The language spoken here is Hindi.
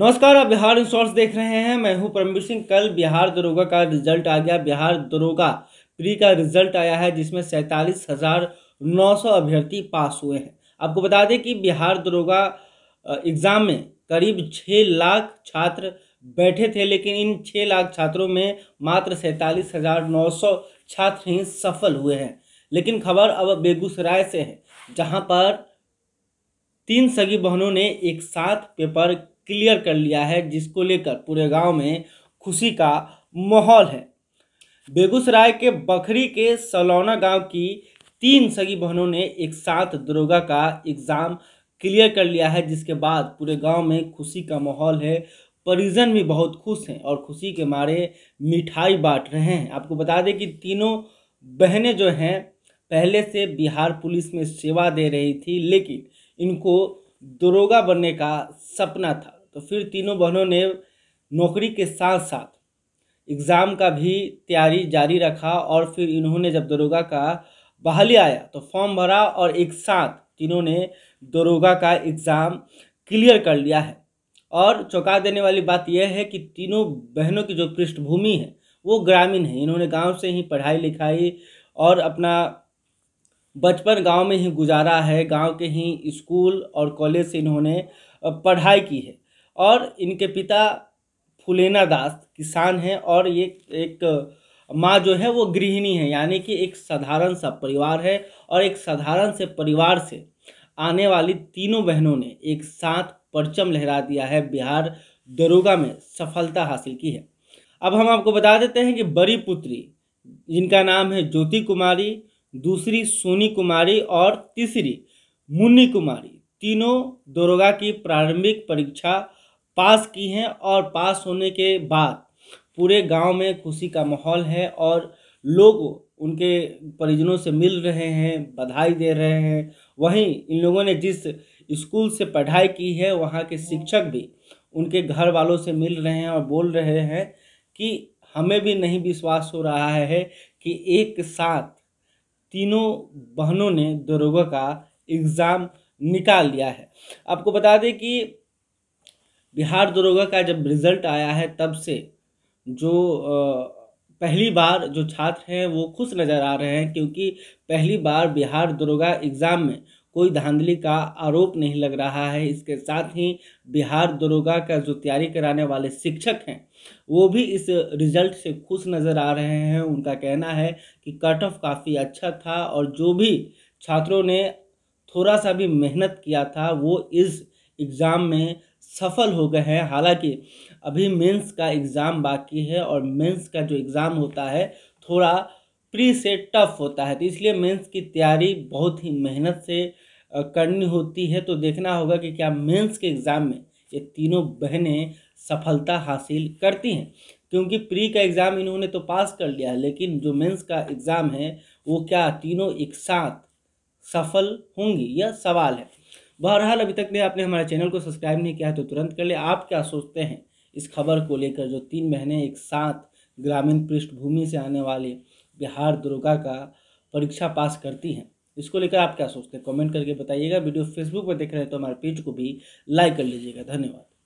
नमस्कार आप बिहार इंसोर्स देख रहे हैं मैं हूं परमवीर सिंह कल बिहार दरोगा का रिजल्ट आ गया बिहार दरोगा प्री का रिजल्ट आया है जिसमें सैंतालीस हज़ार नौ सौ अभ्यर्थी पास हुए हैं आपको बता दें कि बिहार दरोगा एग्ज़ाम में करीब छः लाख छात्र बैठे थे लेकिन इन छः लाख छात्रों में मात्र सैंतालीस हज़ार नौ सौ छात्र ही सफल हुए हैं लेकिन खबर अब बेगूसराय से है जहाँ पर तीन सगी बहनों ने एक साथ पेपर क्लियर कर लिया है जिसको लेकर पूरे गांव में खुशी का माहौल है बेगूसराय के बखरी के सलौना गांव की तीन सगी बहनों ने एक साथ दरोगा का एग्ज़ाम क्लियर कर लिया है जिसके बाद पूरे गांव में खुशी का माहौल है परिजन भी बहुत खुश हैं और खुशी के मारे मिठाई बांट रहे हैं आपको बता दें कि तीनों बहनें जो हैं पहले से बिहार पुलिस में सेवा दे रही थी लेकिन इनको दरोगा बनने का सपना था तो फिर तीनों बहनों ने नौकरी के साथ साथ एग्ज़ाम का भी तैयारी जारी रखा और फिर इन्होंने जब दरोगा का बहाली आया तो फॉर्म भरा और एक साथ तीनों ने दरोगा का एग्ज़ाम क्लियर कर लिया है और चौंका देने वाली बात यह है कि तीनों बहनों की जो पृष्ठभूमि है वो ग्रामीण है इन्होंने गांव से ही पढ़ाई लिखाई और अपना बचपन गांव में ही गुजारा है गांव के ही स्कूल और कॉलेज से इन्होंने पढ़ाई की है और इनके पिता फुलेना दास किसान हैं और ये एक माँ जो है वो गृहिणी है यानी कि एक साधारण सा परिवार है और एक साधारण से परिवार से आने वाली तीनों बहनों ने एक साथ परचम लहरा दिया है बिहार दरोगा में सफलता हासिल की है अब हम आपको बता देते हैं कि बड़ी पुत्री जिनका नाम है ज्योति कुमारी दूसरी सोनी कुमारी और तीसरी मुन्नी कुमारी तीनों दरोगा की प्रारंभिक परीक्षा पास की हैं और पास होने के बाद पूरे गांव में खुशी का माहौल है और लोग उनके परिजनों से मिल रहे हैं बधाई दे रहे हैं वहीं इन लोगों ने जिस स्कूल से पढ़ाई की है वहाँ के शिक्षक भी उनके घर वालों से मिल रहे हैं और बोल रहे हैं कि हमें भी नहीं विश्वास हो रहा है कि एक साथ तीनों बहनों ने दरोगा का एग्ज़ाम निकाल लिया है आपको बता दें कि बिहार दरोगा का जब रिज़ल्ट आया है तब से जो पहली बार जो छात्र हैं वो खुश नज़र आ रहे हैं क्योंकि पहली बार बिहार दरोगा एग्ज़ाम में कोई धांधली का आरोप नहीं लग रहा है इसके साथ ही बिहार दरोगा का जो तैयारी कराने वाले शिक्षक हैं वो भी इस रिज़ल्ट से खुश नज़र आ रहे हैं उनका कहना है कि कट ऑफ काफ़ी अच्छा था और जो भी छात्रों ने थोड़ा सा भी मेहनत किया था वो इस एग्ज़ाम में सफल हो गए हैं हालांकि अभी मेंस का एग्ज़ाम बाकी है और मेंस का जो एग्ज़ाम होता है थोड़ा प्री से टफ होता है तो इसलिए मेंस की तैयारी बहुत ही मेहनत से करनी होती है तो देखना होगा कि क्या मेंस के एग्ज़ाम में ये तीनों बहनें सफलता हासिल करती हैं क्योंकि प्री का एग्ज़ाम इन्होंने तो पास कर लिया है लेकिन जो मेंस का एग्ज़ाम है वो क्या तीनों एक साथ सफल होंगी यह सवाल है बहरहाल अभी तक ने आपने हमारे चैनल को सब्सक्राइब नहीं किया है तो तुरंत कर ले आप क्या सोचते हैं इस खबर को लेकर जो तीन महीने एक साथ ग्रामीण पृष्ठभूमि से आने वाले बिहार दुर्गा का परीक्षा पास करती हैं इसको लेकर आप क्या सोचते हैं कमेंट करके बताइएगा वीडियो फेसबुक पर देख रहे हैं तो हमारे पेज को भी लाइक कर लीजिएगा धन्यवाद